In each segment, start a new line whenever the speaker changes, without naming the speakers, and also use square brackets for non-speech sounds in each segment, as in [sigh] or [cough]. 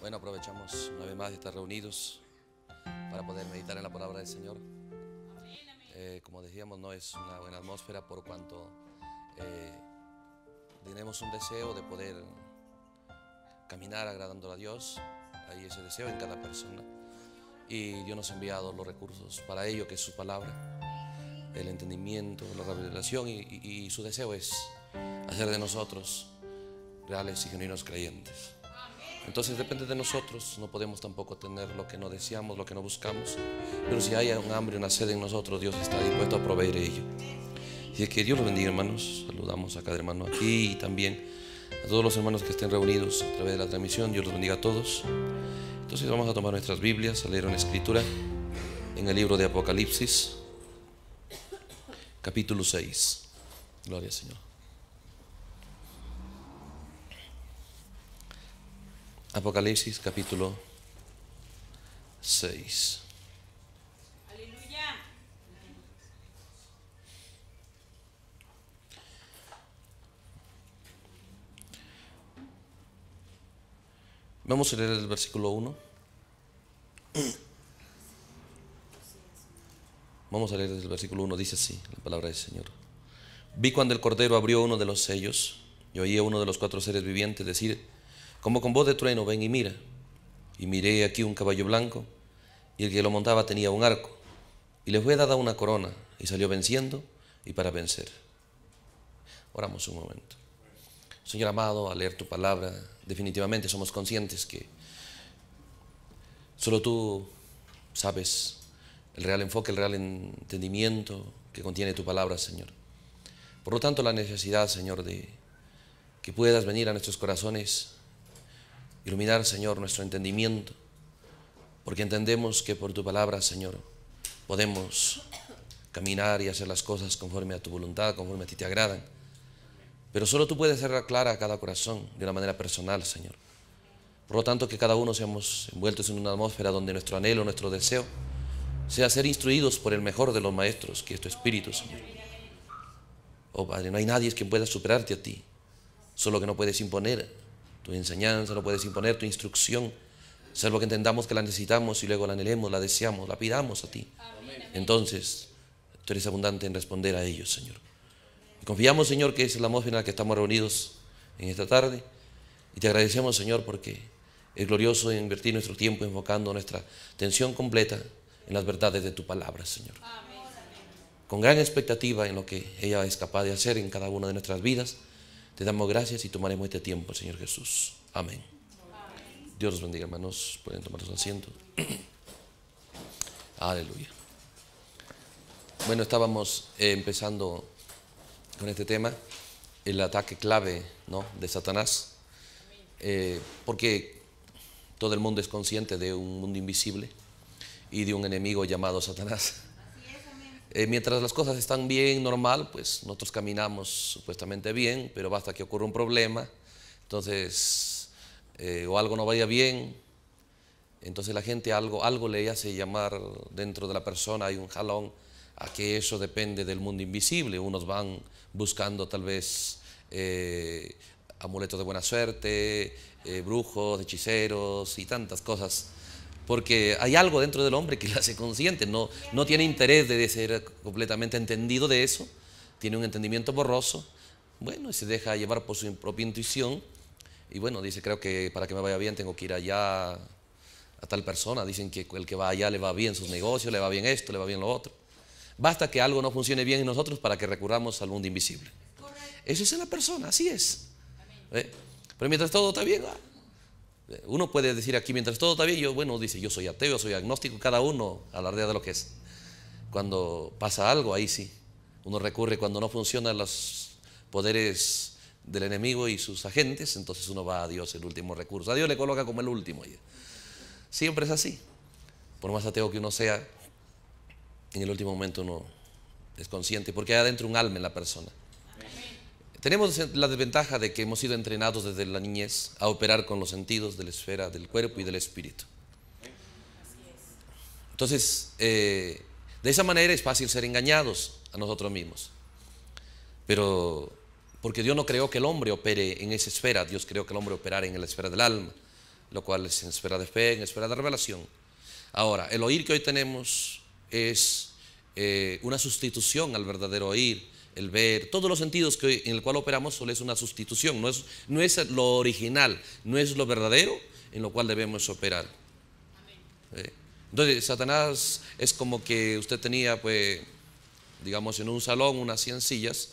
Bueno, aprovechamos una vez más de estar reunidos para poder meditar en la palabra del Señor. Eh, como decíamos, no es una buena atmósfera por cuanto eh, tenemos un deseo de poder caminar agradando a Dios. Hay ese deseo en cada persona. Y Dios nos ha enviado los recursos para ello, que es su palabra, el entendimiento, la revelación y, y su deseo es hacer de nosotros reales y genuinos creyentes. Entonces depende de nosotros, no podemos tampoco tener lo que no deseamos, lo que no buscamos, pero si hay un hambre, una sed en nosotros, Dios está dispuesto a proveer ello. es que Dios los bendiga, hermanos. Saludamos a cada hermano aquí y también a todos los hermanos que estén reunidos a través de la transmisión. Dios los bendiga a todos. Entonces vamos a tomar nuestras Biblias, a leer una escritura en el libro de Apocalipsis, capítulo 6. Gloria al Señor. Apocalipsis capítulo 6. Aleluya. Vamos a leer el versículo 1. Vamos a leer el versículo 1. Dice así la palabra del Señor. Vi cuando el Cordero abrió uno de los sellos y oí a uno de los cuatro seres vivientes decir, como con voz de trueno, ven y mira. Y miré aquí un caballo blanco, y el que lo montaba tenía un arco, y le fue dada una corona, y salió venciendo y para vencer. Oramos un momento. Señor amado, al leer tu palabra, definitivamente somos conscientes que solo tú sabes el real enfoque, el real entendimiento que contiene tu palabra, Señor. Por lo tanto, la necesidad, Señor, de que puedas venir a nuestros corazones Iluminar, Señor, nuestro entendimiento, porque entendemos que por tu palabra, Señor, podemos caminar y hacer las cosas conforme a tu voluntad, conforme a ti te agradan. Pero solo tú puedes ser clara a cada corazón de una manera personal, Señor. Por lo tanto, que cada uno seamos envueltos en una atmósfera donde nuestro anhelo, nuestro deseo, sea ser instruidos por el mejor de los maestros, que es tu Espíritu, Señor. Oh Padre, no hay nadie que pueda superarte a ti, solo que no puedes imponer tu enseñanza, no puedes imponer tu instrucción, salvo que entendamos que la necesitamos y luego la anhelemos, la deseamos, la pidamos a ti. Entonces, tú eres abundante en responder a ellos, Señor. Confiamos, Señor, que es la atmósfera en la que estamos reunidos en esta tarde. Y te agradecemos, Señor, porque es glorioso invertir nuestro tiempo enfocando nuestra atención completa en las verdades de tu palabra, Señor. Con gran expectativa en lo que ella es capaz de hacer en cada una de nuestras vidas te damos gracias y tomaremos este tiempo, Señor Jesús. Amén. Dios los bendiga, hermanos. Pueden tomar su asientos. [clears throat] Aleluya. Bueno, estábamos eh, empezando con este tema, el ataque clave de Satanás, eh, porque todo el mundo es consciente de un mundo invisible y de un enemigo llamado Satanás. Eh, mientras las cosas están bien, normal, pues nosotros caminamos supuestamente bien, pero basta que ocurra un problema, entonces, eh, o algo no vaya bien, entonces la gente algo, algo le hace llamar dentro de la persona, hay un jalón, a que eso depende del mundo invisible, unos van buscando tal vez eh, amuletos de buena suerte, brujos, hechiceros y tantas cosas porque hay algo dentro del hombre que lo hace consciente, no, no tiene interés de ser completamente entendido de eso, tiene un entendimiento borroso, bueno, y se deja llevar por su propia intuición, y bueno, dice, creo que para que me vaya bien tengo que ir allá a tal persona, dicen que el que va allá le va bien sus negocios, le va bien esto, le va bien lo otro. Basta que algo no funcione bien en nosotros para que recurramos al mundo invisible. Eso es en la persona, así es. ¿Eh? Pero mientras todo está bien, ah, uno puede decir aquí, mientras todo está bien, yo, bueno, dice, yo soy ateo, soy agnóstico, cada uno alardea de lo que es. Cuando pasa algo, ahí sí. Uno recurre cuando no funcionan los poderes del enemigo y sus agentes, entonces uno va a Dios el último recurso. A Dios le coloca como el último. Siempre es así. Por más ateo que uno sea, en el último momento uno es consciente, porque hay adentro un alma en la persona. Tenemos la desventaja de que hemos sido entrenados desde la niñez a operar con los sentidos de la esfera del cuerpo y del espíritu. Entonces, eh, de esa manera es fácil ser engañados a nosotros mismos. Pero, porque Dios no creó que el hombre opere en esa esfera, Dios creó que el hombre operara en la esfera del alma, lo cual es en esfera de fe, en esfera de revelación. Ahora, el oír que hoy tenemos es eh, una sustitución al verdadero oír el ver, todos los sentidos que, en el cual operamos solo es una sustitución, no es, no es lo original, no es lo verdadero en lo cual debemos operar. Eh, entonces, Satanás es como que usted tenía, pues, digamos, en un salón unas 100 sillas,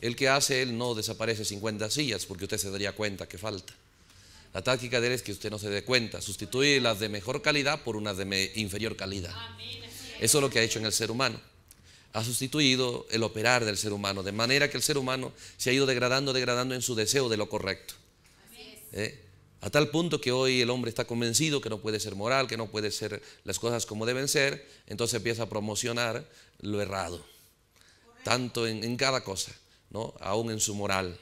el que hace, él no desaparece 50 sillas porque usted se daría cuenta que falta. La táctica de él es que usted no se dé cuenta, sustituye las de mejor calidad por unas de inferior calidad. Eso es lo que ha hecho en el ser humano ha sustituido el operar del ser humano, de manera que el ser humano se ha ido degradando, degradando en su deseo de lo correcto. ¿eh? A tal punto que hoy el hombre está convencido que no puede ser moral, que no puede ser las cosas como deben ser, entonces empieza a promocionar lo errado, tanto en, cada cosa, ¿no? aún en su moral.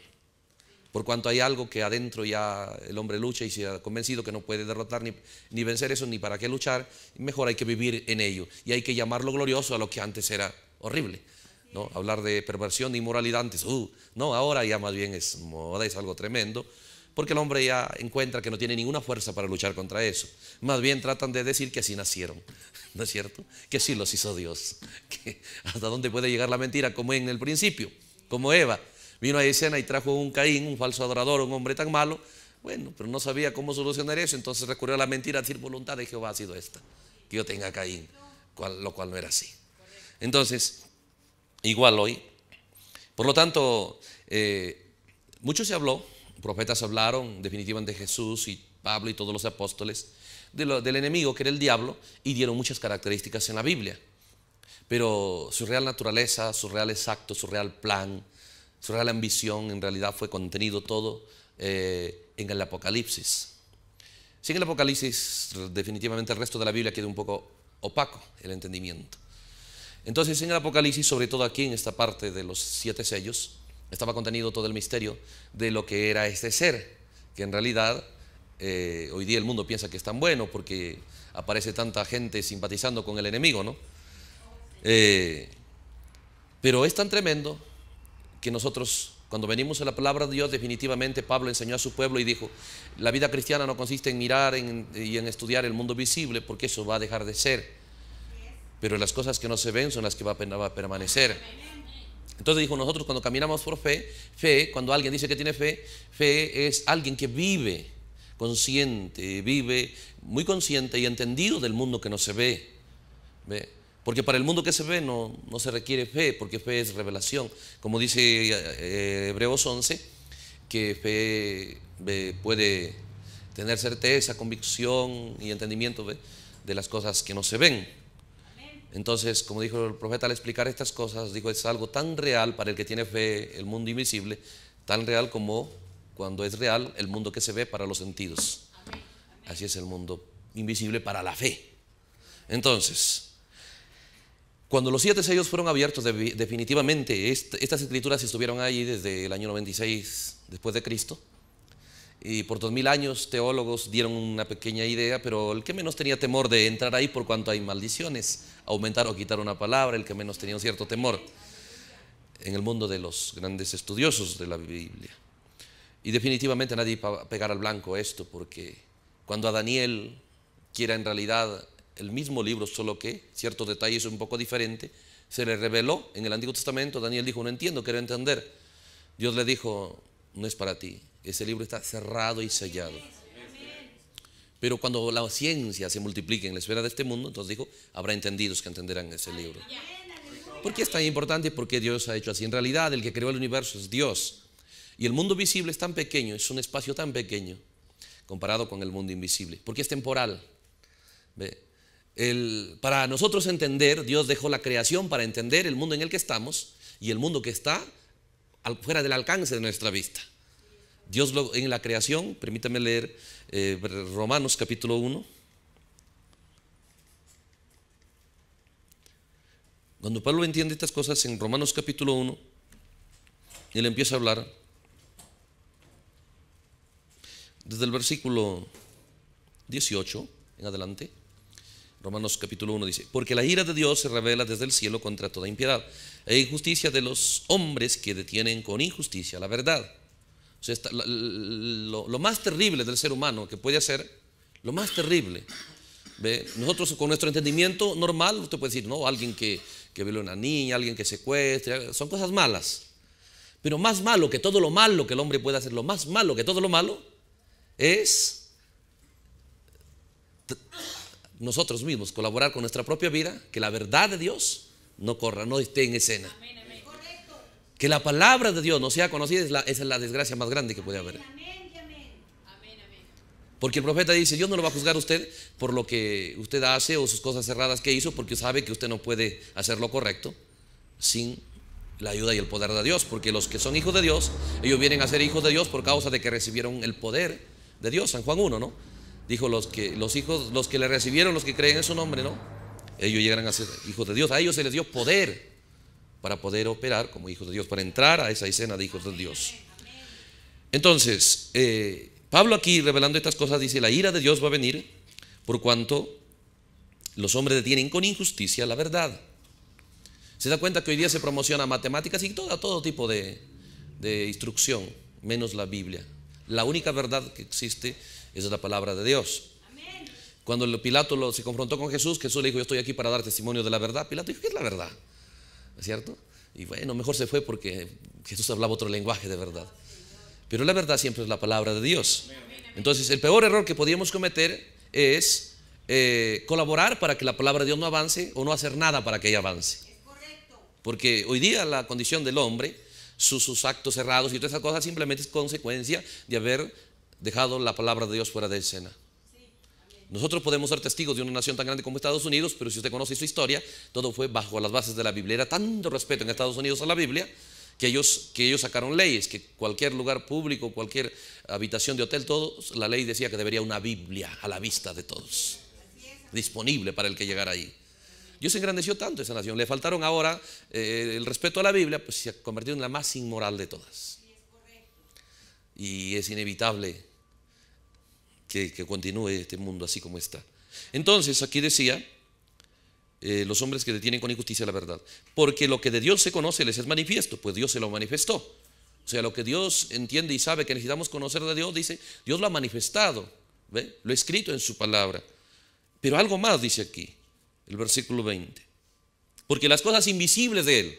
Por cuanto hay algo que adentro ya el hombre lucha y se ha convencido que no puede derrotar ni, ni vencer eso, ni para qué luchar, mejor hay que vivir en ello. Y hay que llamarlo glorioso a lo que antes era horrible. ¿no? Hablar de perversión y e inmoralidad antes, uh, no, ahora ya más bien es moda, es algo tremendo, porque el hombre ya encuentra que no tiene ninguna fuerza para luchar contra eso. Más bien tratan de decir que así nacieron, [laughs] ¿no es cierto? Que así los hizo Dios. [laughs] ¿Hasta dónde puede llegar la mentira? Como en el principio, como Eva. Vino a escena y trajo un Caín, un falso adorador, un hombre tan malo. Bueno, pero no sabía cómo solucionar eso, entonces recurrió a la mentira, a decir voluntad de Jehová ha sido esta, que yo tenga Caín, lo cual no era así. Entonces, igual hoy. Por lo tanto, eh, mucho se habló, profetas hablaron definitivamente de Jesús y Pablo y todos los apóstoles, del enemigo que era el diablo y dieron muchas características en la Biblia. Pero su real naturaleza, su real exacto, su real plan, su real ambición en realidad fue contenido todo eh, en el Apocalipsis. Sin el Apocalipsis, definitivamente el resto de la Biblia queda un poco opaco el entendimiento. Entonces en el Apocalipsis, sobre todo aquí en esta parte de los siete sellos, estaba contenido todo el misterio de lo que era este ser, que en realidad eh, hoy día el mundo piensa que es tan bueno porque aparece tanta gente simpatizando con el enemigo, ¿no? Eh, pero es tan tremendo que nosotros, cuando venimos a la palabra de Dios, definitivamente Pablo enseñó a su pueblo y dijo, la vida cristiana no consiste en mirar y en estudiar el mundo visible, porque eso va a dejar de ser pero las cosas que no se ven son las que va a permanecer. Entonces dijo, nosotros cuando caminamos por fe, fe, cuando alguien dice que tiene fe, fe es alguien que vive consciente, vive muy consciente y entendido del mundo que no se ve. Porque para el mundo que se ve no, no se requiere fe, porque fe es revelación. Como dice eh, Hebreos 11, que fe puede tener certeza, convicción y entendimiento de las cosas que no se ven. Entonces, como dijo el profeta al explicar estas cosas, dijo, es algo tan real para el que tiene fe, el mundo invisible, tan real como cuando es real el mundo que se ve para los sentidos. Así es el mundo invisible para la fe. Entonces, cuando los siete sellos fueron abiertos, definitivamente estas escrituras estuvieron ahí desde el año 96 después de Cristo y por dos mil años teólogos dieron una pequeña idea, pero el que menos tenía temor de entrar ahí por cuanto hay maldiciones, aumentar o quitar una palabra, el que menos tenía un cierto temor en el mundo de los grandes estudiosos de la Biblia. Y definitivamente nadie va a pegar al blanco esto, porque cuando a Daniel, quiera en realidad el mismo libro, solo que ciertos detalles un poco diferente, se le reveló en el Antiguo Testamento, Daniel dijo, no entiendo, quiero entender. Dios le dijo, no es para ti, ese libro está cerrado y sellado. Pero cuando la ciencia se multiplique en la esfera de este mundo, entonces dijo, habrá entendidos que entenderán ese libro. ¿Por qué es tan importante? Porque Dios ha hecho así. En realidad, el que creó el universo es Dios. Y el mundo visible es tan pequeño, es un espacio tan pequeño comparado con el mundo invisible, porque es temporal. para nosotros entender, Dios dejó la creación para entender el mundo en el que estamos y el mundo que está fuera del alcance de nuestra vista. Dios lo, en la creación, permítame leer eh, Romanos capítulo 1. Cuando Pablo entiende estas cosas en Romanos capítulo 1, él empieza a hablar desde el versículo 18 en adelante. Romanos capítulo 1 dice, porque la ira de Dios se revela desde el cielo contra toda impiedad e injusticia de los hombres que detienen con injusticia la verdad lo, más terrible del ser humano que puede hacer, lo más terrible. Nosotros con nuestro entendimiento normal, usted puede decir, no, alguien que, que una niña, alguien que secuestre, son cosas malas. Pero más malo que todo lo malo que el hombre puede hacer, lo más malo que todo lo malo es nosotros mismos colaborar con nuestra propia vida, que la verdad de Dios no corra, no esté en escena. Que la palabra de Dios no sea conocida es la, esa es la desgracia más grande que puede haber. Porque el profeta dice, Dios no lo va a juzgar a usted por lo que usted hace o sus cosas cerradas que hizo, porque sabe que usted no puede hacer lo correcto sin la ayuda y el poder de Dios. Porque los que son hijos de Dios, ellos vienen a ser hijos de Dios por causa de que recibieron el poder de Dios. San Juan 1, ¿no? Dijo los que los hijos, los que le recibieron, los que creen en su nombre, ¿no? Ellos llegan a ser hijos de Dios. A ellos se les dio poder para poder operar como hijos de Dios, para entrar a esa escena de hijos de Dios. Entonces, eh, Pablo aquí revelando estas cosas dice, la ira de Dios va a venir por cuanto los hombres detienen con injusticia la verdad. Se da cuenta que hoy día se promociona matemáticas y todo, todo tipo de, de instrucción, menos la Biblia. La única verdad que existe es la palabra de Dios. Cuando Pilato se confrontó con Jesús, Jesús le dijo, yo estoy aquí para dar testimonio de la verdad. Pilato dijo, ¿qué es la verdad? es cierto? Y bueno, mejor se fue porque Jesús hablaba otro lenguaje de verdad. Pero la verdad siempre es la palabra de Dios. Entonces, el peor error que podíamos cometer es eh, colaborar para que la palabra de Dios no avance o no hacer nada para que ella avance. Porque hoy día la condición del hombre, sus, sus actos cerrados y todas esas cosas simplemente es consecuencia de haber dejado la palabra de Dios fuera de escena. Nosotros podemos ser testigos de una nación tan grande como Estados Unidos, pero si usted conoce su historia, todo fue bajo las bases de la Biblia. Era tanto respeto en Estados Unidos a la Biblia que ellos, que ellos sacaron leyes, que cualquier lugar público, cualquier habitación de hotel, todos, la ley decía que debería una Biblia a la vista de todos, disponible para el que llegara ahí. Dios engrandeció tanto esa nación. Le faltaron ahora eh, el respeto a la Biblia, pues se ha convertido en la más inmoral de todas. Y es inevitable que, continúe este mundo así como está. Entonces, aquí decía, eh, los hombres que detienen con injusticia la verdad, porque lo que de Dios se conoce les es manifiesto, pues Dios se lo manifestó. O sea, lo que Dios entiende y sabe que necesitamos conocer de Dios, dice, Dios lo ha manifestado, ¿ve? lo ha escrito en su palabra. Pero algo más dice aquí, el versículo 20. Porque las cosas invisibles de Él,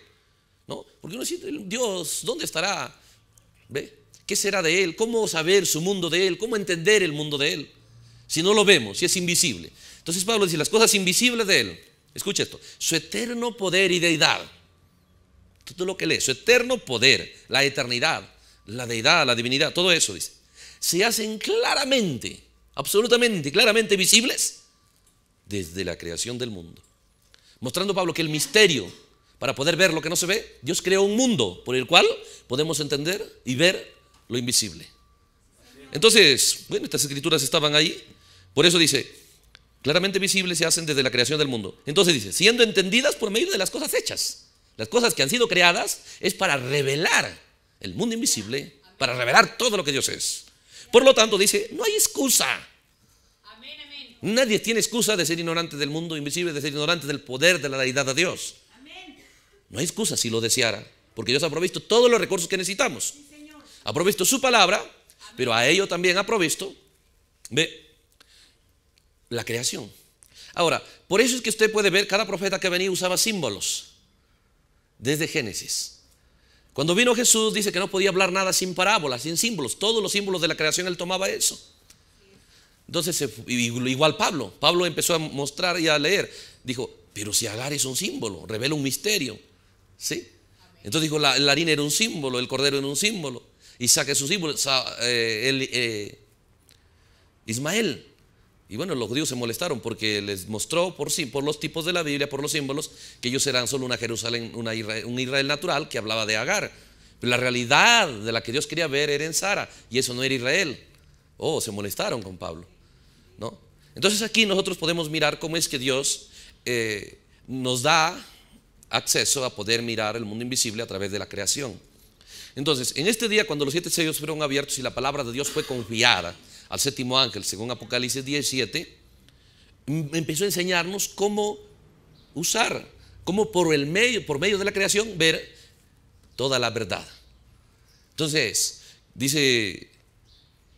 ¿no? Porque uno dice, Dios, ¿dónde estará? ¿Ve? ¿Qué será de Él? ¿Cómo saber su mundo de Él? ¿Cómo entender el mundo de Él? Si no lo vemos, si es invisible. Entonces Pablo dice, las cosas invisibles de Él, escuche esto, su eterno poder y deidad. Todo lo que lee, su eterno poder, la eternidad, la deidad, la divinidad, todo eso dice. Se hacen claramente, absolutamente, claramente visibles desde la creación del mundo. Mostrando Pablo que el misterio, para poder ver lo que no se ve, Dios creó un mundo por el cual podemos entender y ver lo invisible. Entonces, bueno, estas escrituras estaban ahí. Por eso dice, claramente visibles se hacen desde la creación del mundo. Entonces dice, siendo entendidas por medio de las cosas hechas. Las cosas que han sido creadas es para revelar el mundo invisible, para revelar todo lo que Dios es. Por lo tanto, dice, no hay excusa. Nadie tiene excusa de ser ignorante del mundo invisible, de ser ignorante del poder de la deidad de Dios. No hay excusa si lo deseara, porque Dios ha provisto todos los recursos que necesitamos ha provisto su palabra, pero a ello también ha provisto ¿ve? la creación. Ahora, por eso es que usted puede ver, cada profeta que venía usaba símbolos desde Génesis. Cuando vino Jesús dice que no podía hablar nada sin parábolas, sin símbolos. Todos los símbolos de la creación él tomaba eso. Entonces, igual Pablo, Pablo empezó a mostrar y a leer. Dijo, pero si Agar es un símbolo, revela un misterio. ¿Sí? Entonces dijo, la harina era un símbolo, el cordero era un símbolo y saque sus hijos, Ismael. Y bueno, los judíos se molestaron porque les mostró por, sí, por los tipos de la Biblia, por los símbolos, que ellos eran solo una Jerusalén, un Israel natural que hablaba de Agar. Pero la realidad de la que Dios quería ver era en Sara y eso no era Israel. Oh, se molestaron con Pablo. ¿no? Entonces aquí nosotros podemos mirar cómo es que Dios eh, nos da acceso a poder mirar el mundo invisible a través de la creación. Entonces, en este día, cuando los siete sellos fueron abiertos y la palabra de Dios fue confiada al séptimo ángel, según Apocalipsis 17, em, empezó a enseñarnos cómo usar, cómo por, el medio, por medio de la creación ver toda la verdad. Entonces, dice,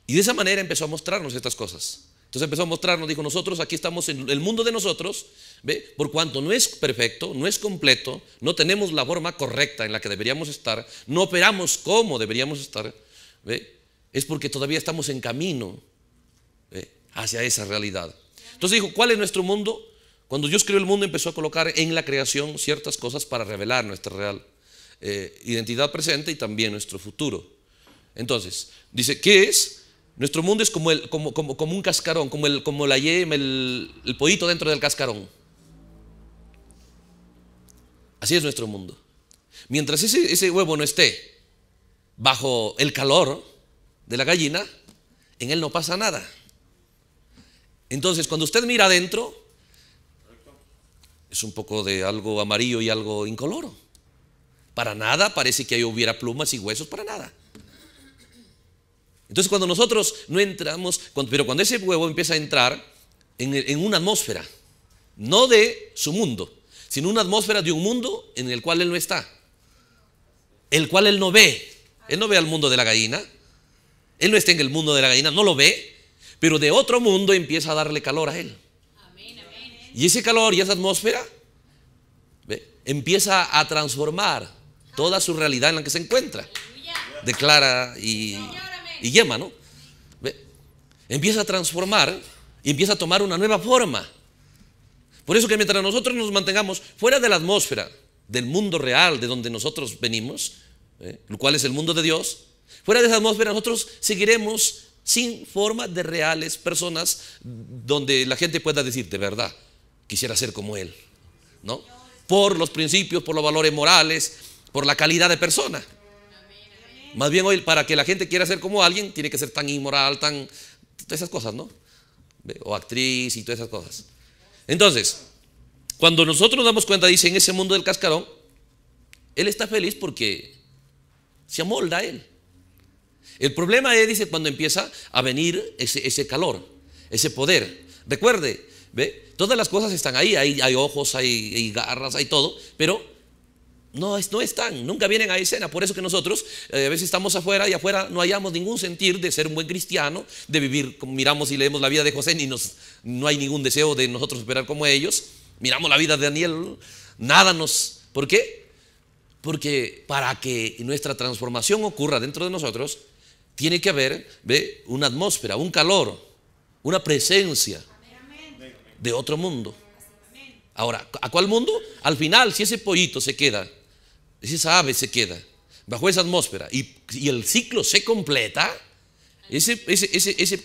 y de esa manera empezó a mostrarnos estas cosas. Entonces empezó a mostrarnos, dijo, nosotros aquí estamos en el mundo de nosotros, ¿ve? por cuanto no es perfecto, no es completo, no tenemos la forma correcta en la que deberíamos estar, no operamos como deberíamos estar, es porque todavía estamos en camino hacia esa realidad. Entonces dijo, ¿cuál es nuestro mundo? Cuando Dios creó el mundo empezó a colocar en la creación ciertas cosas para revelar nuestra real eh, identidad presente y también nuestro futuro. Entonces, dice, ¿qué es? Nuestro mundo es como, un cascarón, como, el, como la yema, el, pollito dentro del cascarón. Así es nuestro mundo. Mientras ese, ese huevo no esté bajo el calor de la gallina, en él no pasa nada. Entonces, cuando usted mira adentro, es un poco de algo amarillo y algo incoloro. Para nada parece que ahí hubiera plumas y huesos, para nada. Entonces cuando nosotros no entramos, pero cuando ese huevo empieza a entrar en, una atmósfera, no de su mundo, sino una atmósfera de un mundo en el cual él no está, el cual él no ve. Él no ve al mundo de la gallina, él no está en el mundo de la gallina, no lo ve, pero de otro mundo empieza a darle calor a él. Y ese calor y esa atmósfera empieza a transformar toda su realidad en la que se encuentra. Declara y y yema, ¿no? Empieza a transformar y empieza a tomar una nueva forma. Por eso que mientras nosotros nos mantengamos fuera de la atmósfera del mundo real de donde nosotros venimos, ¿eh? lo cual es el mundo de Dios, fuera de esa atmósfera nosotros seguiremos sin forma de reales personas donde la gente pueda decir, de verdad, quisiera ser como él, ¿no? Por los principios, por los valores morales, por la calidad de persona. Más bien hoy, para que la gente quiera ser como alguien, tiene que ser tan inmoral, tan... Todas esas cosas, ¿no? O actriz y todas esas cosas. Entonces, cuando nosotros nos damos cuenta, dice, en ese mundo del cascarón, él está feliz porque se amolda a él. El problema es, dice, cuando empieza a venir ese, calor, ese poder. Recuerde, ¿ve? Todas las cosas están ahí, hay, ojos, hay garras, hay todo, pero no, no están, nunca vienen a escena. Por eso que nosotros eh, a veces estamos afuera y afuera no hallamos ningún sentir de ser un buen cristiano, de vivir, miramos y leemos la vida de José, y no hay ningún deseo de nosotros esperar como ellos. Miramos la vida de Daniel, nada nos... ¿Por qué? Porque para que nuestra transformación ocurra dentro de nosotros, tiene que haber una atmósfera, un calor, una presencia de otro mundo. Ahora, ¿a cuál mundo? Al final, si ese pollito se queda si esa ave se queda bajo esa atmósfera y, el ciclo se completa, ese, ese,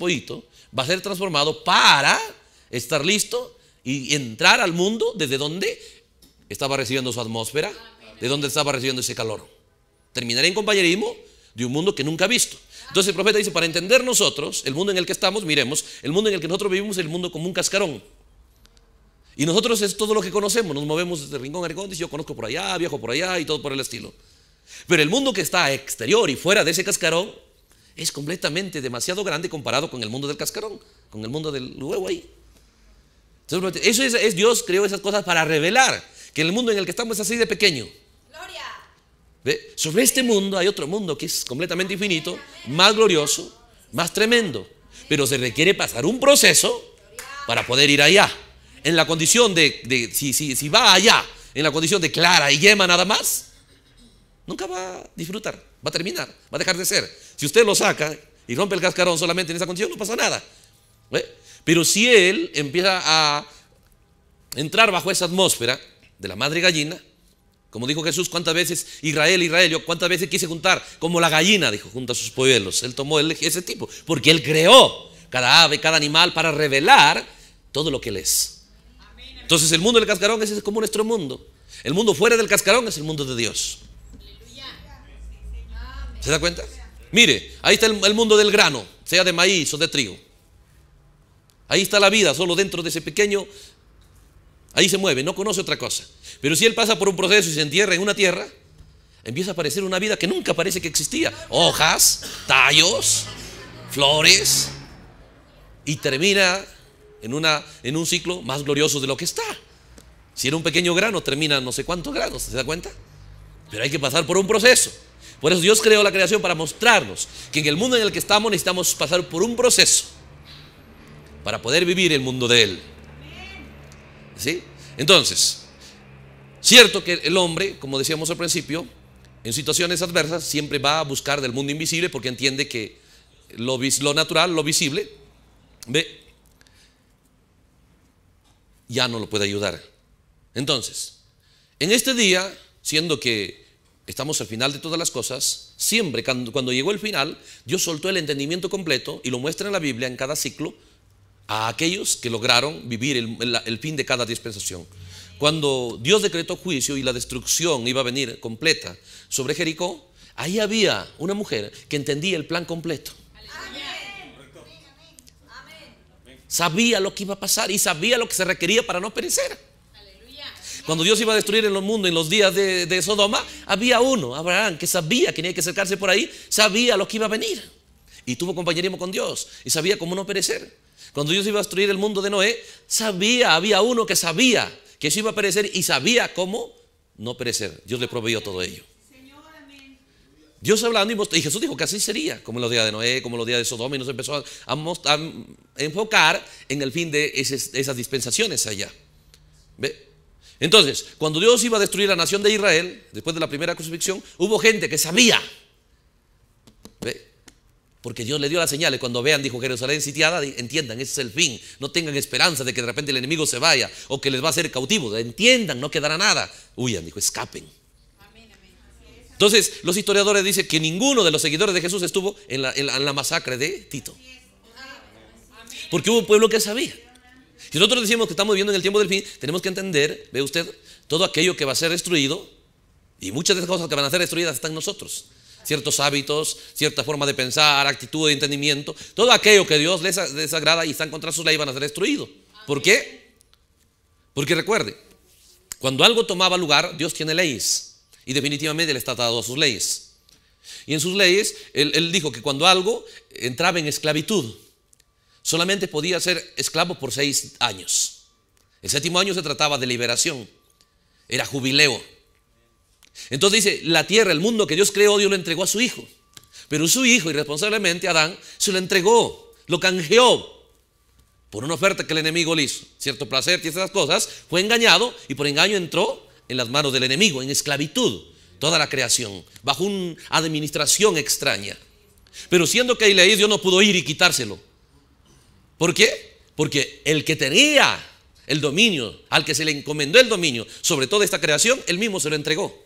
va a ser transformado para estar listo y entrar al mundo desde donde estaba recibiendo su atmósfera, de donde estaba recibiendo ese calor. Terminaré en compañerismo de un mundo que nunca ha visto. Entonces el profeta dice, para entender nosotros el mundo en el que estamos, miremos, el mundo en el que nosotros vivimos es el mundo como un cascarón. Y nosotros es todo lo que conocemos, nos movemos de rincón a rincón, y yo conozco por allá, viajo por allá y todo por el estilo. Pero el mundo que está exterior y fuera de ese cascarón es completamente demasiado grande comparado con el mundo del cascarón, con el mundo del huevo ahí. Pues, eso es, Dios creó esas cosas para revelar que el mundo en el que estamos es así de pequeño. Gloria. Sobre este mundo hay otro mundo que es completamente infinito, más glorioso, más tremendo. Pero se requiere pasar un proceso para poder ir allá en la condición de, si, si, va allá, en la condición de Clara y Yema nada más, nunca va a disfrutar, va a terminar, va a dejar de ser. Si usted lo saca y rompe el cascarón solamente en esa condición, no pasa nada. Pero si él empieza a entrar bajo esa atmósfera de la madre gallina, como dijo Jesús, cuántas veces Israel, Israel, yo cuántas veces quise juntar, como la gallina, dijo, junto a sus pueblos. Él tomó ese tipo, porque él creó cada ave, cada animal para revelar todo lo que él es. Entonces el mundo del cascarón es como nuestro mundo. El mundo fuera del cascarón es el mundo de Dios. ¿Se da cuenta? Mire, ahí está el, el, mundo del grano, sea de maíz o de trigo. Ahí está la vida, solo dentro de ese pequeño, ahí se mueve, no conoce otra cosa. Pero si él pasa por un proceso y se entierra en una tierra, empieza a aparecer una vida que nunca parece que existía. Hojas, tallos, flores, y termina en, una, en un ciclo más glorioso de lo que está. Si era un pequeño grano, termina no sé cuántos granos, ¿se da cuenta? Pero hay que pasar por un proceso. Por eso Dios creó la creación para mostrarnos que en el mundo en el que estamos necesitamos pasar por un proceso para poder vivir el mundo de Él. ¿Sí? Entonces, cierto que el hombre, como decíamos al principio, en situaciones adversas siempre va a buscar del mundo invisible porque entiende que lo, lo natural, lo visible, ¿ve? ya no lo puede ayudar. Entonces, en este día, siendo que estamos al final de todas las cosas, siempre cuando, llegó el final, Dios soltó el entendimiento completo y lo muestra en la Biblia en cada ciclo a aquellos que lograron vivir el fin de cada dispensación. Cuando Dios decretó juicio y la destrucción iba a venir completa sobre Jericó, ahí había una mujer que entendía el plan completo. Sabía lo que iba a pasar y sabía lo que se requería para no perecer. Cuando Dios iba a destruir el mundo en los días de, Sodoma, había uno, Abraham, que sabía que tenía que acercarse por ahí, sabía lo que iba a venir. Y tuvo compañerismo con Dios y sabía cómo no perecer. Cuando Dios iba a destruir el mundo de Noé, sabía, había uno que sabía que eso iba a perecer y sabía cómo no perecer. Dios le proveyó todo ello. Dios hablando y, Jesús dijo que así sería, como en los días de Noé, como en los días de Sodoma, y nos empezó a, enfocar en el fin de esas, dispensaciones allá. ¿Ve? Entonces, cuando Dios iba a destruir la nación de Israel, después de la primera crucifixión, hubo gente que sabía. ¿Ve? Porque Dios le dio las señales. Cuando vean, dijo Jerusalén sitiada, entiendan, ese es el fin. No tengan esperanza de que de repente el enemigo se vaya o que les va a ser cautivo. Entiendan, no quedará nada. Huyan, dijo, escapen. Entonces, los historiadores dicen que ninguno de los seguidores de Jesús estuvo en la, masacre de Tito. Porque hubo un pueblo que sabía. Si nosotros decimos que estamos viviendo en el tiempo del fin, tenemos que entender, ve usted, todo aquello que va a ser destruido y muchas de las cosas que van a ser destruidas están en nosotros. Ciertos hábitos, cierta forma de pensar, actitud, de entendimiento, todo aquello que Dios les desagrada y están contra sus leyes van a ser destruidos. ¿Por qué? Porque recuerde, cuando algo tomaba lugar, Dios tiene leyes. Y definitivamente le está a sus leyes. Y en sus leyes, él, dijo que cuando algo entraba en esclavitud, solamente podía ser esclavo por seis años. El séptimo año se trataba de liberación, era jubileo. Entonces dice, la tierra, el mundo que Dios creó, Dios lo entregó a su hijo. Pero su hijo, irresponsablemente, Adán, se lo entregó, lo canjeó por una oferta que el enemigo le hizo. Cierto placer y esas cosas, fue engañado y por engaño entró en las manos del enemigo, en esclavitud, toda la creación, bajo una administración extraña. Pero siendo que leí Dios no pudo ir y quitárselo. ¿Por qué? Porque el que tenía el dominio, al que se le encomendó el dominio sobre toda esta creación, él mismo se lo entregó.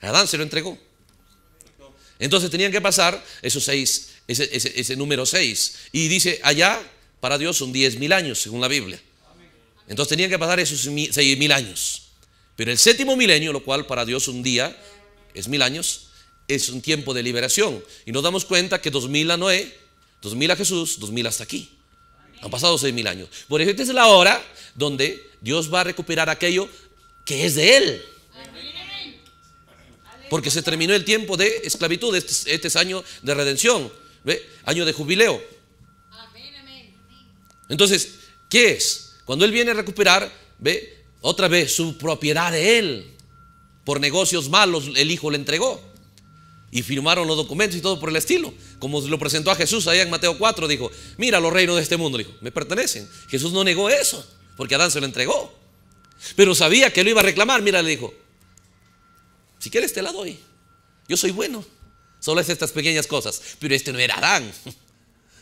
Adán se lo entregó. Entonces tenían que pasar esos seis, ese, ese número seis. Y dice allá, para Dios son diez mil años, según la Biblia. Entonces tenían que pasar esos seis mil años. Pero el séptimo milenio, lo cual para Dios un día es mil años, es un tiempo de liberación. Y nos damos cuenta que dos mil a Noé, dos mil a Jesús, dos mil hasta aquí. Han pasado seis mil años. Por eso esta es la hora donde Dios va a recuperar aquello que es de Él. Porque se terminó el tiempo de esclavitud, este, este es año de redención, año de jubileo. Entonces, ¿qué es? Cuando Él viene a recuperar, ¿ve? Otra vez, su propiedad de él. Por negocios malos, el hijo le entregó. Y firmaron los documentos y todo por el estilo. Como lo presentó a Jesús allá en Mateo 4, dijo, mira los reinos de este mundo, dijo, me pertenecen. Jesús no negó eso, porque Adán se lo entregó. Pero sabía que lo iba a reclamar, mira, le dijo, si quieres te la doy. Yo soy bueno, solo es estas pequeñas cosas. Pero este no era Adán. [laughs]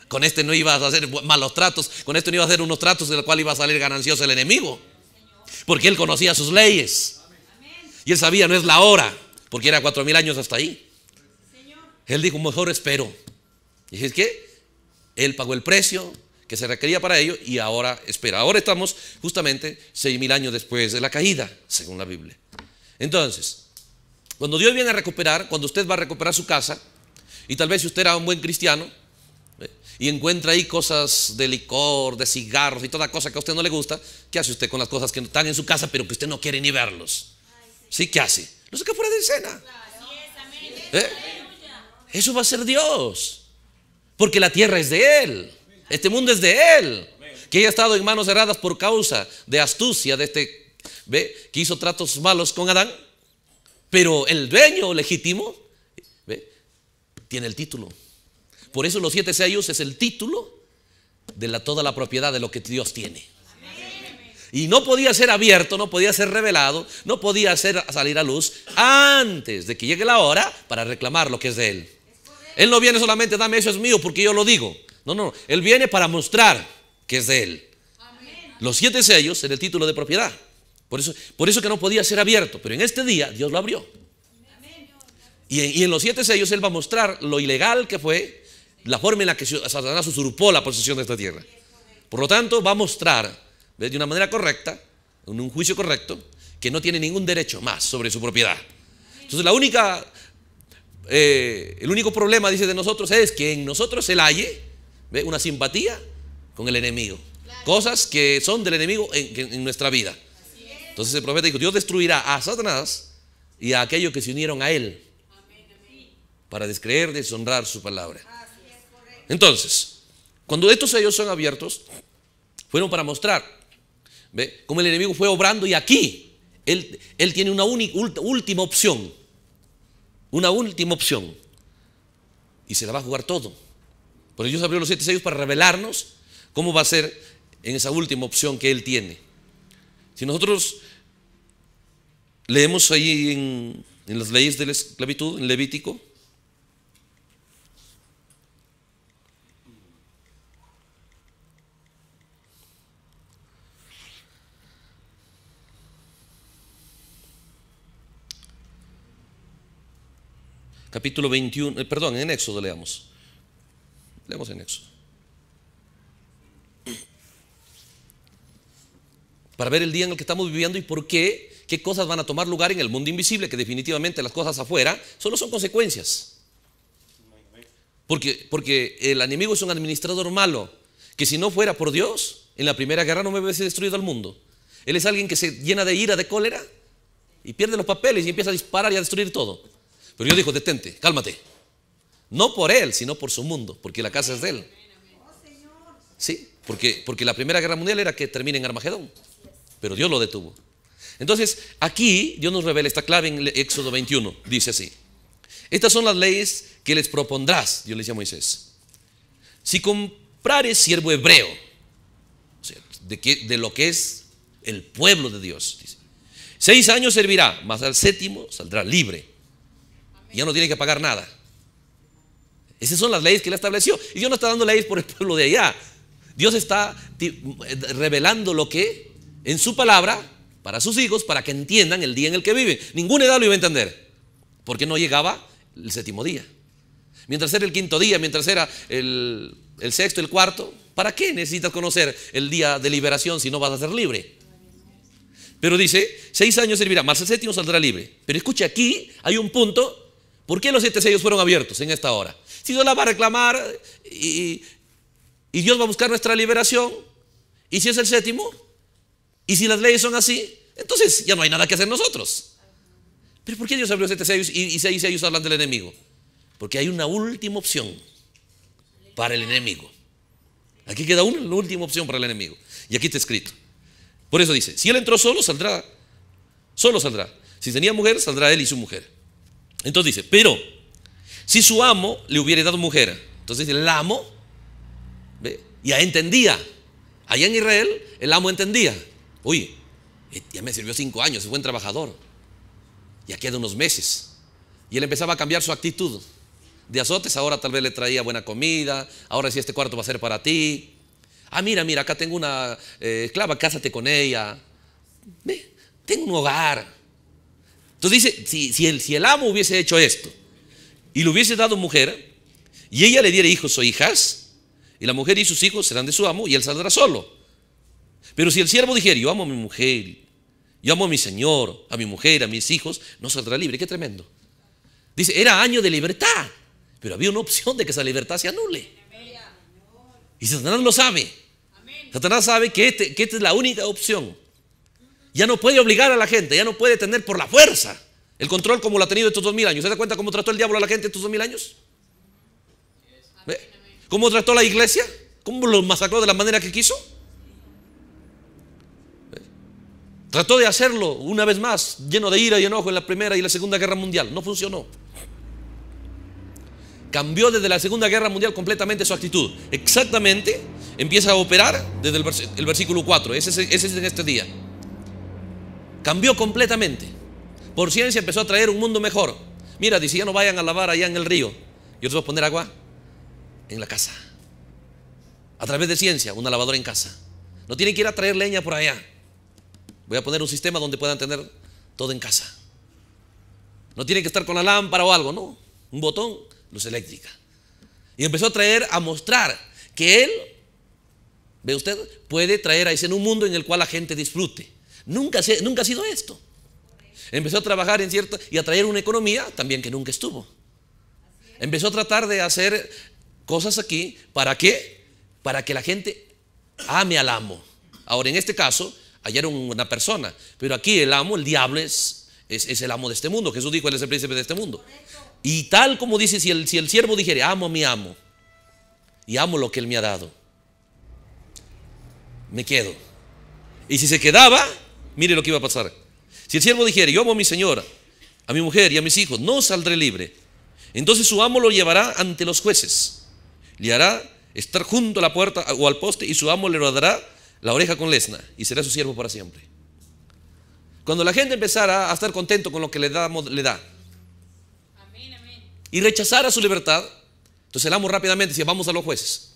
Con este no ibas a hacer malos tratos, con este no ibas a hacer unos tratos de los cuales iba a salir ganancioso el enemigo. Porque él conocía sus leyes. Y él sabía, no es la hora, porque era cuatro mil años hasta ahí. Él dijo, mejor espero. Y es que él pagó el precio que se requería para ello y ahora espera. Ahora estamos justamente seis mil años después de la caída, según la Biblia. Entonces, cuando Dios viene a recuperar, cuando usted va a recuperar su casa, y tal vez si usted era un buen cristiano, y encuentra ahí cosas de licor, de cigarros y toda cosa que a usted no le gusta, ¿qué hace usted con las cosas que están en su casa pero que usted no quiere ni verlos? ¿Sí? ¿Qué hace? se saca fuera de escena. ¿Eh? Eso va a ser Dios. Porque la tierra es de Él. Este mundo es de Él. Que haya estado en manos cerradas por causa de astucia de este ¿ve? que hizo tratos malos con Adán. Pero el dueño legítimo tiene el título. Por eso los siete sellos es el título de la, toda la propiedad de lo que Dios tiene. Y no podía ser abierto, no podía ser revelado, no podía salir a luz antes de que llegue la hora para reclamar lo que es de Él. Él no viene solamente, dame eso es mío porque yo lo digo. No, no, Él viene para mostrar que es de Él. Los siete sellos en el título de propiedad. Por eso, por eso que no podía ser abierto, pero en este día Dios lo abrió. y en los siete sellos Él va a mostrar lo ilegal que fue, la forma en la que Satanás usurpó la posesión de esta tierra. Por lo tanto, va a mostrar de una manera correcta, en un juicio correcto, que no tiene ningún derecho más sobre su propiedad. Entonces, la única, eh, el único problema, dice de nosotros, es que en nosotros se halle una simpatía con el enemigo. Cosas que son del enemigo en, nuestra vida. Entonces el profeta dijo, Dios destruirá a Satanás y a aquellos que se unieron a él para descreer, deshonrar su palabra. Entonces, cuando estos sellos son abiertos, fueron para mostrar cómo el enemigo fue obrando y aquí él, él tiene una última opción, una última opción, y se la va a jugar todo. eso Dios abrió los siete sellos para revelarnos cómo va a ser en esa última opción que Él tiene. Si nosotros leemos ahí en, en las leyes de la esclavitud, en Levítico, capítulo 21, eh, perdón, en Éxodo leamos. Leamos en Éxodo. Para ver el día en el que estamos viviendo y por qué, qué cosas van a tomar lugar en el mundo invisible, que definitivamente las cosas afuera solo son consecuencias. Porque, porque el enemigo es un administrador malo, que si no fuera por Dios, en la primera guerra no me hubiese destruido al mundo. Él es alguien que se llena de ira, de cólera, y pierde los papeles y empieza a disparar y a destruir todo. Pero yo dijo, detente, cálmate. No por él, sino por su mundo, porque la casa es de él. Sí, porque, porque la Primera Guerra Mundial era que termine en Armagedón, pero Dios lo detuvo. Entonces, aquí Dios nos revela esta clave en el Éxodo 21, dice así. Estas son las leyes que les propondrás, Dios le dice a Moisés. Si comprares siervo hebreo, de, de lo que es el pueblo de Dios, seis años servirá, mas al séptimo saldrá libre ya no tiene que pagar nada. Esas son las leyes que él estableció. Y Dios no está dando leyes por el pueblo de allá. Dios está revelando lo que en su palabra para sus hijos, para que entiendan el día en el que viven. Ninguna edad lo iba a entender, porque no llegaba el séptimo día. Mientras era el quinto día, mientras era el, sexto, el cuarto, ¿para qué necesitas conocer el día de liberación si no vas a ser libre? Pero dice, seis años servirá, más el séptimo saldrá libre. Pero escuche aquí hay un punto ¿Por qué los siete sellos fueron abiertos en esta hora? Si Dios la va a reclamar y, y Dios va a buscar nuestra liberación, y si es el séptimo, y si las leyes son así, entonces ya no hay nada que hacer nosotros. Pero ¿por qué Dios abrió siete sellos y, y seis sellos hablan del enemigo? Porque hay una última opción para el enemigo. Aquí queda una última opción para el enemigo. Y aquí está escrito. Por eso dice, si él entró solo, saldrá. Solo saldrá. Si tenía mujer, saldrá él y su mujer. Entonces dice, pero si su amo le hubiera dado mujer, entonces el amo, ya entendía. Allá en Israel, el amo entendía. uy eh, ya me sirvió cinco años, es buen trabajador. Ya queda unos meses. Y él empezaba a cambiar su actitud. De azotes, ahora tal vez le traía buena comida. Ahora sí, este cuarto va a ser para ti. Ah, mira, mira, acá tengo una eh, esclava, cásate con ella. Ve, tengo un hogar. Entonces dice, si, si, el, si el amo hubiese hecho esto y le hubiese dado mujer, y ella le diera hijos o hijas, y la mujer y sus hijos serán de su amo y él saldrá solo. Pero si el siervo dijera, yo amo a mi mujer, yo amo a mi señor, a mi mujer, a mis hijos, no saldrá libre. Qué tremendo. Dice, era año de libertad, pero había una opción de que esa libertad se anule. Y Satanás lo sabe. Satanás sabe que, este, que esta es la única opción. Ya no puede obligar a la gente, ya no puede tener por la fuerza el control como lo ha tenido estos dos mil años. ¿Se da cuenta cómo trató el diablo a la gente estos dos mil años? ¿Cómo trató la iglesia? ¿Cómo lo masacró de la manera que quiso? Trató de hacerlo una vez más, lleno de ira y enojo en la Primera y la Segunda Guerra Mundial. No funcionó. Cambió desde la Segunda Guerra Mundial completamente su actitud. Exactamente, empieza a operar desde el, versículo 4. ese es en este día. Cambió completamente. Por ciencia empezó a traer un mundo mejor. Mira, dice, ya no vayan a lavar allá en el río. Yo les voy a poner agua en la casa. A través de ciencia, una lavadora en casa. No tienen que ir a traer leña por allá. Voy a poner un sistema donde puedan tener todo en casa. No tienen que estar con la lámpara o algo, no. Un botón, luz eléctrica. Y empezó a traer, a mostrar que él, ve usted, puede traer a ese en un mundo en el cual la gente disfrute. Nunca, nunca ha sido esto. Empezó a trabajar en cierto y a traer una economía también que nunca estuvo. Empezó a tratar de hacer cosas aquí, ¿para qué? Para que la gente ame al amo. Ahora, en este caso, allá era una persona, pero aquí el amo, el diablo es, es, el amo de este mundo. Jesús dijo, él es el príncipe de este mundo. Y tal como dice, si el, si el siervo dijere, amo a mi amo, y amo lo que él me ha dado, me quedo. Y si se quedaba, Mire lo que iba a pasar. Si el siervo dijera, yo amo a mi señora, a mi mujer y a mis hijos, no saldré libre. Entonces su amo lo llevará ante los jueces. Le hará estar junto a la puerta o al poste y su amo le rodará la oreja con lesna y será su siervo para siempre. Cuando la gente empezara a estar contento con lo que le, da y rechazara su libertad, entonces el amo rápidamente decía, vamos a los jueces.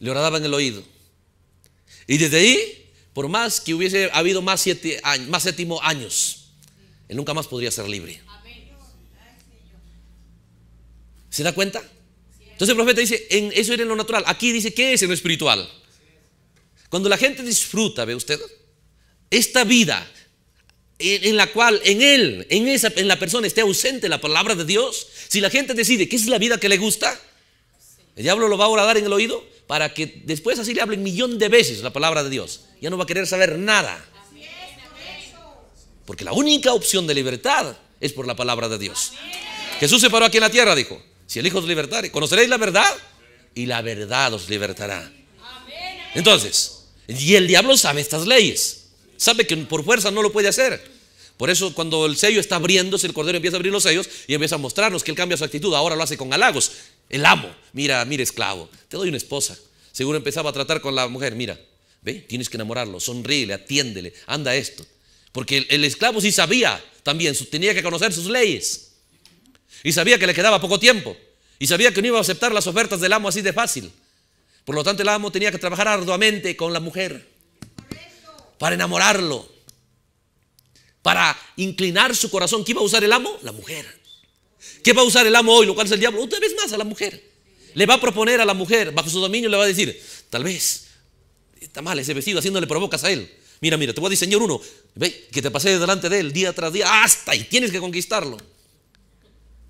Le rodaba en el oído. Y desde ahí por más que hubiese habido más, siete años, más séptimo años, él nunca más podría ser libre. ¿Se da cuenta? Entonces el profeta dice, eso era en lo natural. Aquí dice, ¿qué es en lo espiritual? Cuando la gente disfruta, ve usted, esta vida en, la cual en él, en, esa, en la persona esté ausente la palabra de Dios, si la gente decide que es la vida que le gusta, el diablo lo va a orar en el oído para que después así le hablen millón de veces la palabra de Dios. Ya no va a querer saber nada. Porque la única opción de libertad es por la palabra de Dios. Jesús se paró aquí en la tierra, dijo, si el Hijo os libertare, conoceréis la verdad y la verdad os libertará. Entonces, y el diablo sabe estas leyes, sabe que por fuerza no lo puede hacer. Por eso cuando el sello está abriéndose, el cordero empieza a abrir los sellos y empieza a mostrarnos que él cambia su actitud. Ahora lo hace con halagos. El amo, mira, mira esclavo, te doy una esposa. Seguro empezaba a tratar con la mujer, mira, ve, tienes que enamorarlo, sonríele, atiéndele, anda esto. Porque el, esclavo sí sabía también, tenía que conocer sus leyes. Y sabía que le quedaba poco tiempo. Y sabía que no iba a aceptar las ofertas del amo así de fácil. Por lo tanto, el amo tenía que trabajar arduamente con la mujer para enamorarlo, para inclinar su corazón. ¿Qué iba a usar el amo? La mujer. ¿Qué va a usar el amo hoy? Lo cual es el diablo. Otra vez más a la mujer. Le va a proponer a la mujer, bajo su dominio, le va a decir, tal vez, está mal ese vestido, haciéndole provocas a él. Mira, mira, te voy a diseñar uno. Ve, que te pase delante de él día tras día, hasta y tienes que conquistarlo.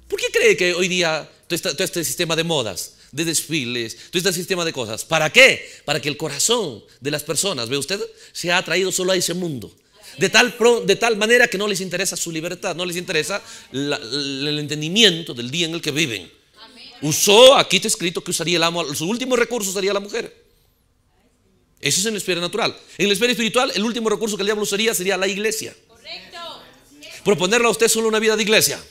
¿Por qué cree que hoy día todo este, todo este sistema de modas, de desfiles, todo este sistema de cosas, ¿para qué? Para que el corazón de las personas, ve usted, se ha atraído solo a ese mundo de tal, pro, de tal manera que no les interesa su libertad, no les interesa el entendimiento del día en el que viven. Usó, aquí está escrito que usaría el amo, su último recurso sería la mujer. Eso es en la esfera natural. En la esfera espiritual, el último recurso que el diablo usaría sería la iglesia. Correcto. Proponerle a usted solo una vida de iglesia.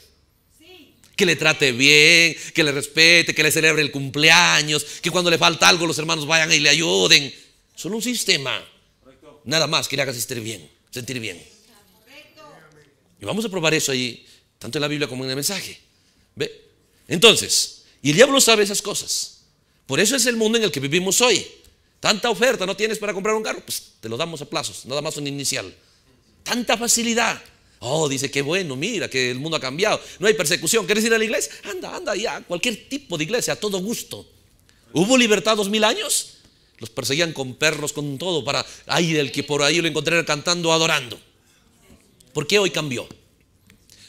Que le trate bien, que le respete, que le celebre el cumpleaños, que cuando le falta algo los hermanos vayan y le ayuden. Solo un sistema. Nada más que le haga asistir bien sentir bien. Y vamos a probar eso ahí, tanto en la Biblia como en el mensaje. ¿Ve? Entonces, y el diablo sabe esas cosas. Por eso es el mundo en el que vivimos hoy. Tanta oferta, no tienes para comprar un carro, pues te lo damos a plazos, nada más un inicial. Tanta facilidad. Oh, dice que bueno, mira que el mundo ha cambiado, no hay persecución. ¿Quieres ir a la iglesia? Anda, anda, ya, cualquier tipo de iglesia, a todo gusto. ¿Hubo libertad dos mil años? Los perseguían con perros, con todo, para, ay, del que por ahí lo encontré cantando, adorando. ¿Por qué hoy cambió?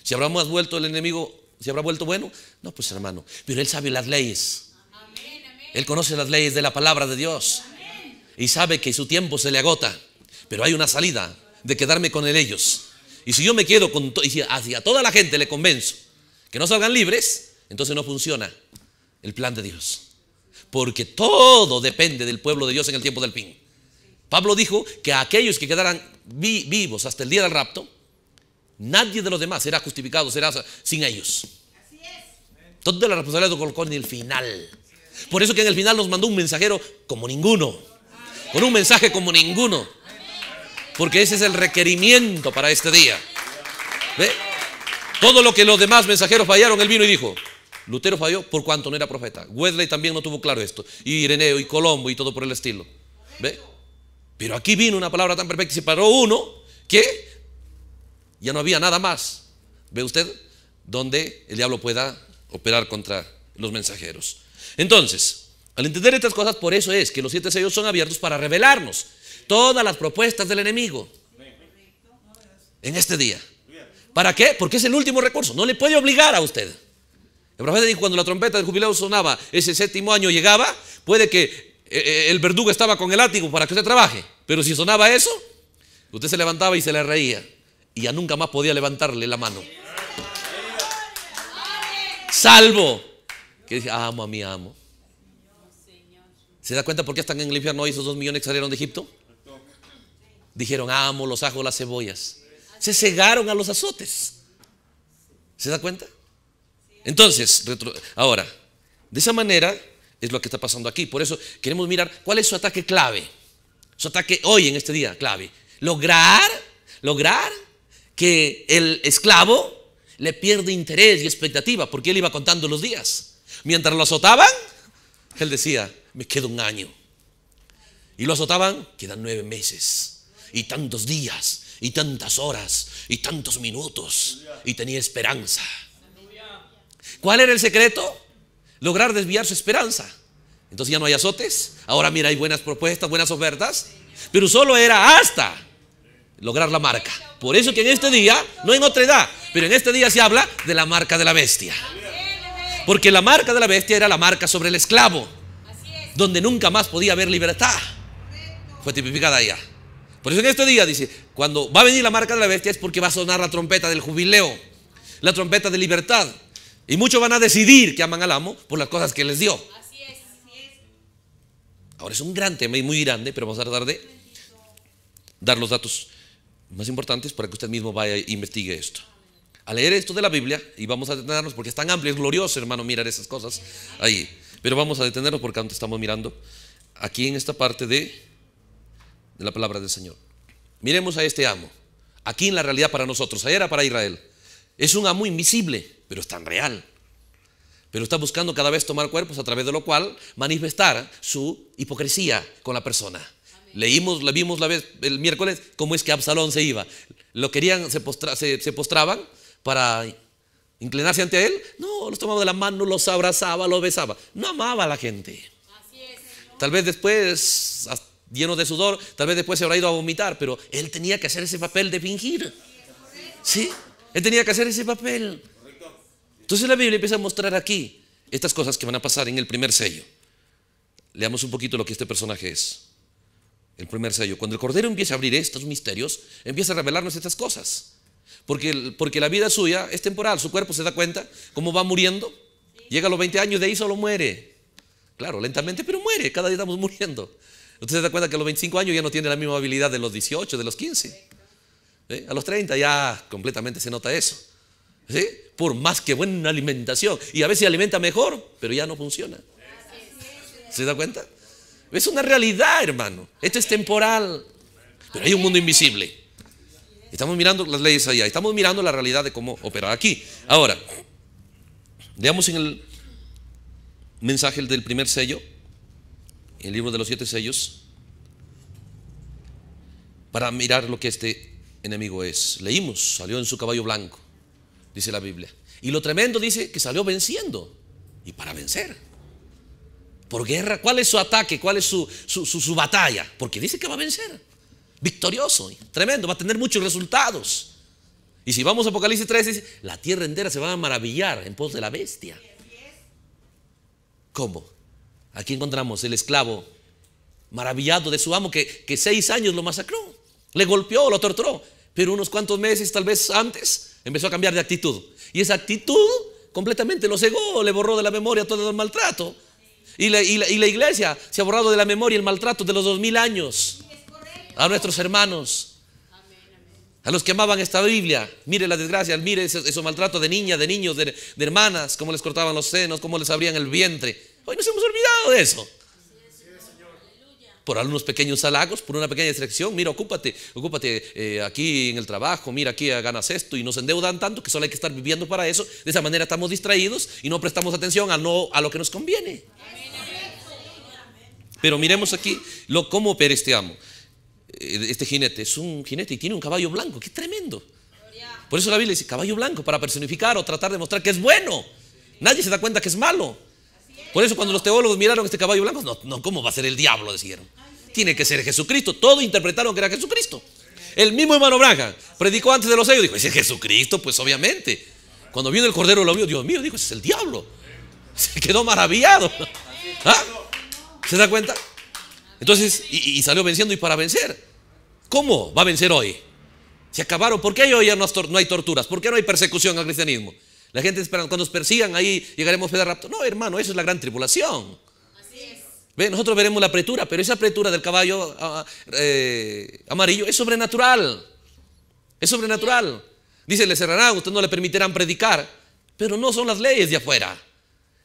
Si habrá más vuelto el enemigo, si habrá vuelto bueno, no, pues hermano, pero él sabe las leyes. Él conoce las leyes de la palabra de Dios y sabe que su tiempo se le agota, pero hay una salida de quedarme con él ellos. Y si yo me quedo con y si hacia toda la gente le convenzo que no salgan libres, entonces no funciona el plan de Dios porque todo depende del pueblo de Dios en el tiempo del fin. Pablo dijo que aquellos que quedaran vivos hasta el día del rapto, nadie de los demás será justificado, será sin ellos. Toda la responsabilidad lo colocó en el final. Por eso que en el final nos mandó un mensajero como ninguno, con un mensaje como ninguno, porque ese es el requerimiento para este día. ¿Ve? Todo lo que los demás mensajeros fallaron, él vino y dijo, Lutero falló por cuanto no era profeta. Wesley también no tuvo claro esto. Y Ireneo y Colombo y todo por el estilo. ¿Ve? Pero aquí vino una palabra tan perfecta y se paró uno que ya no había nada más. ¿Ve usted? Donde el diablo pueda operar contra los mensajeros. Entonces, al entender estas cosas, por eso es que los siete sellos son abiertos para revelarnos todas las propuestas del enemigo en este día. ¿Para qué? Porque es el último recurso. No le puede obligar a usted. El profeta dijo, cuando la trompeta del jubileo sonaba, ese séptimo año llegaba, puede que eh, eh, el verdugo estaba con el látigo para que usted trabaje, pero si sonaba eso, usted se levantaba y se le reía y ya nunca más podía levantarle la mano. Salvo que dice, ah, amo a mi amo. ¿Se da cuenta por qué están en el infierno hoy esos dos millones que salieron de Egipto? Dijeron, ah, amo los ajos, las cebollas. Se cegaron a los azotes. ¿Se da cuenta? Entonces, ahora, de esa manera es lo que está pasando aquí. Por eso queremos mirar cuál es su ataque clave. Su ataque hoy en este día clave. Lograr, lograr que el esclavo le pierda interés y expectativa porque él iba contando los días. Mientras lo azotaban, él decía, me queda un año. Y lo azotaban, quedan nueve meses. Y tantos días, y tantas horas, y tantos minutos. Y tenía esperanza. ¿Cuál era el secreto? Lograr desviar su esperanza. Entonces ya no hay azotes. Ahora mira, hay buenas propuestas, buenas ofertas. Pero solo era hasta lograr la marca. Por eso que en este día, no en otra edad, pero en este día se habla de la marca de la bestia. Porque la marca de la bestia era la marca sobre el esclavo, donde nunca más podía haber libertad. Fue tipificada allá. Por eso en este día dice, cuando va a venir la marca de la bestia es porque va a sonar la trompeta del jubileo, la trompeta de libertad. Y muchos van a decidir que aman al amo por las cosas que les dio. Así es, es. Ahora es un gran tema y muy grande, pero vamos a tratar de dar los datos más importantes para que usted mismo vaya e investigue esto. a leer esto de la Biblia, y vamos a detenernos porque es tan amplio, es glorioso, hermano, mirar esas cosas ahí. Pero vamos a detenernos porque antes estamos mirando aquí en esta parte de, de la palabra del Señor. Miremos a este amo. Aquí en la realidad para nosotros, ahí era para Israel. Es un amo invisible pero es tan real. Pero está buscando cada vez tomar cuerpos a través de lo cual manifestar su hipocresía con la persona. Leímos, le vimos la vez el miércoles cómo es que Absalón se iba. Lo querían, se, postraban para inclinarse ante él. No, los tomaba de la mano, los abrazaba, los besaba. No amaba a la gente. Tal vez después, lleno de sudor, tal vez después se habrá ido a vomitar, pero él tenía que hacer ese papel de fingir. ¿Sí? Él tenía que hacer ese papel. Entonces la Biblia empieza a mostrar aquí estas cosas que van a pasar en el primer sello. Leamos un poquito lo que este personaje es. El primer sello. Cuando el Cordero empieza a abrir estos misterios, empieza a revelarnos estas cosas. Porque, porque la vida suya es temporal. Su cuerpo se da cuenta cómo va muriendo. Llega a los 20 años, de ahí solo muere. Claro, lentamente, pero muere. Cada día estamos [laughs] muriendo. Usted se da cuenta que a los 25 años ya no tiene la misma habilidad de los 18, de los 15. ¿Eh? A los 30 ya completamente se nota eso. Por más que buena alimentación. Y a veces alimenta mejor, pero ya no funciona. ¿Se da cuenta? Es una realidad, hermano. Esto es temporal. Pero hay un mundo invisible. Estamos mirando las leyes allá. Estamos mirando la realidad de cómo operar aquí. Ahora, veamos en el mensaje del primer sello, en el libro de los siete sellos, para mirar lo que este enemigo es. Leímos, salió en su caballo blanco dice la Biblia. Y lo tremendo dice que salió venciendo. Y para vencer. Por guerra, ¿cuál es su ataque? ¿Cuál es su, batalla? Porque dice que va a vencer. Victorioso, tremendo, va a tener muchos resultados. Y si vamos a Apocalipsis 3, dice, la tierra entera se va a maravillar en pos de la bestia. ¿Cómo? Aquí encontramos el esclavo maravillado de su amo que, que seis años lo masacró, le golpeó, lo torturó, pero unos cuantos meses tal vez antes Empezó a cambiar de actitud. Y esa actitud completamente lo cegó, le borró de la memoria todo el maltrato. Y la, iglesia se ha borrado de la memoria el maltrato de los dos mil años a nuestros hermanos. A los que amaban esta Biblia, mire la desgracia, mire esos, maltratos de niñas, de niños, de, de hermanas, cómo les cortaban los senos, cómo les abrían el vientre. Hoy nos hemos olvidado de eso por algunos pequeños halagos, por una pequeña distracción. Mira, ocúpate, ocúpate eh, aquí en el trabajo, mira, aquí ganas esto y nos endeudan tanto que solo hay que estar viviendo para eso. De esa manera estamos distraídos y no prestamos atención a, no, a lo que nos conviene. Pero miremos aquí lo, cómo peresteamos. Eh, este jinete es un jinete y tiene un caballo blanco, qué tremendo. Por eso la Biblia dice caballo blanco para personificar o tratar de mostrar que es bueno. Nadie se da cuenta que es malo. Por eso cuando los teólogos miraron este caballo blanco, no, no, ¿cómo va a ser el diablo? Decidieron. Tiene que ser Jesucristo. Todos interpretaron que era Jesucristo. El mismo hermano Braga, predicó antes de los sellos, dijo, ¿es Jesucristo? Pues obviamente. Cuando vino el Cordero lo vio, Dios mío, dijo, ese es el diablo. [laughs] Se quedó maravillado. [laughs] ¿Ah? ¿Se da cuenta? Entonces, y, y, salió venciendo y para vencer. ¿Cómo va a vencer hoy? Se acabaron. ¿Por qué hoy ya no hay torturas? ¿Por qué no hay persecución al cristianismo? La gente espera, cuando nos persigan ahí llegaremos a rapto. No, hermano, eso es la gran tribulación. Así Nosotros veremos la apretura, pero esa apretura del caballo eh, amarillo es sobrenatural. Es sobrenatural. Dice, le cerrarán, usted no le permitirán predicar, pero no son las leyes de afuera.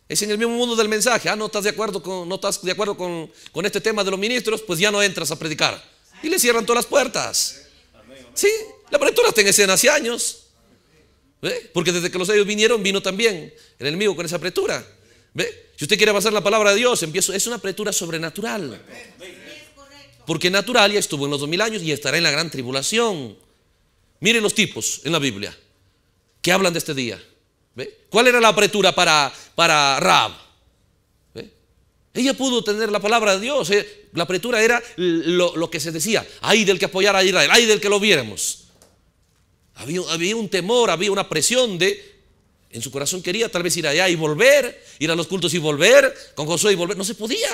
Es en el mismo mundo del mensaje. Ah, no estás de acuerdo con, no estás de acuerdo con, este tema de los ministros, pues ya no entras a predicar. Y le cierran todas las puertas. Sí, la apertura está en escena hace años. Porque desde que los ellos vinieron, vino también el enemigo con esa apretura. ¿Ve? Si usted quiere pasar la palabra de Dios, empiezo, es una apretura sobrenatural. Porque natural ya estuvo en los dos mil años y estará en la gran tribulación. miren los tipos en la Biblia que hablan de este día. ¿Cuál era la apretura para, para Rab? Ella pudo tener la palabra de Dios. ¿eh? La apretura era lo, lo, que se decía. Ay del que apoyara a Israel, ay del que lo viéramos. Había, un temor, había una presión de, en su corazón quería tal vez ir allá y volver, ir a los cultos y volver, con Josué y volver. No se podía.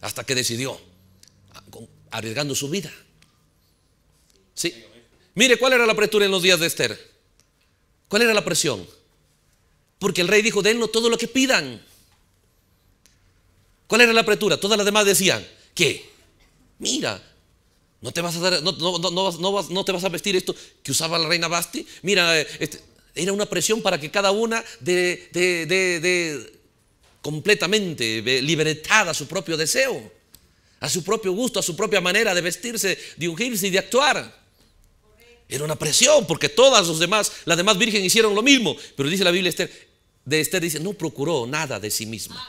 Hasta que decidió, ah, arriesgando su vida. Sí. Mire, ¿cuál era la apertura en los días de Esther? ¿Cuál era la presión? Porque el rey dijo, denlo todo lo que pidan. ¿Cuál era la apretura? Todas las demás decían, que Mira, no te vas a vestir esto que usaba la reina Basti. Mira, eh, este, era una presión para que cada una de, completamente eh, libertada a su propio deseo, a su propio gusto, a su propia manera de vestirse, de ungirse y de actuar. Era una presión porque todas demás, las demás virgen hicieron lo mismo. Pero dice la Biblia Esther, de Esther dice, no procuró nada de sí misma.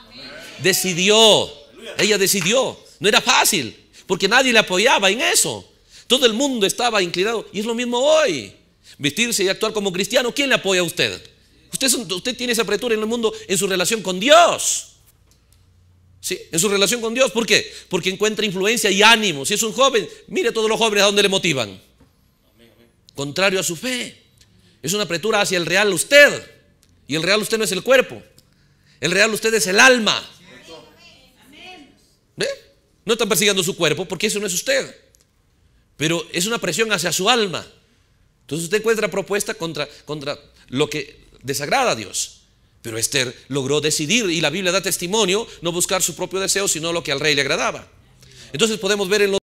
Decidió. Ella decidió. No era fácil porque nadie le apoyaba en eso. Todo el mundo estaba inclinado. Y es lo mismo hoy. Vestirse y actuar como cristiano, ¿quién le apoya a usted? Usted, tiene esa apertura en el mundo en su relación con Dios. ¿Sí? En su relación con Dios. ¿Por qué? Porque encuentra influencia y ánimo. Si es un joven, mire a todos los jóvenes a dónde le motivan. Contrario a su fe. Es una apertura hacia el real usted. Y el real usted no es el cuerpo. El real usted es el alma. ¿Ve? No está persiguiendo su cuerpo porque eso no es usted. Pero es una presión hacia su alma. Entonces usted encuentra propuesta contra, contra lo que desagrada a Dios. Pero Esther logró decidir y la Biblia da testimonio, no buscar su propio deseo, sino lo que al rey le agradaba. Entonces podemos ver en los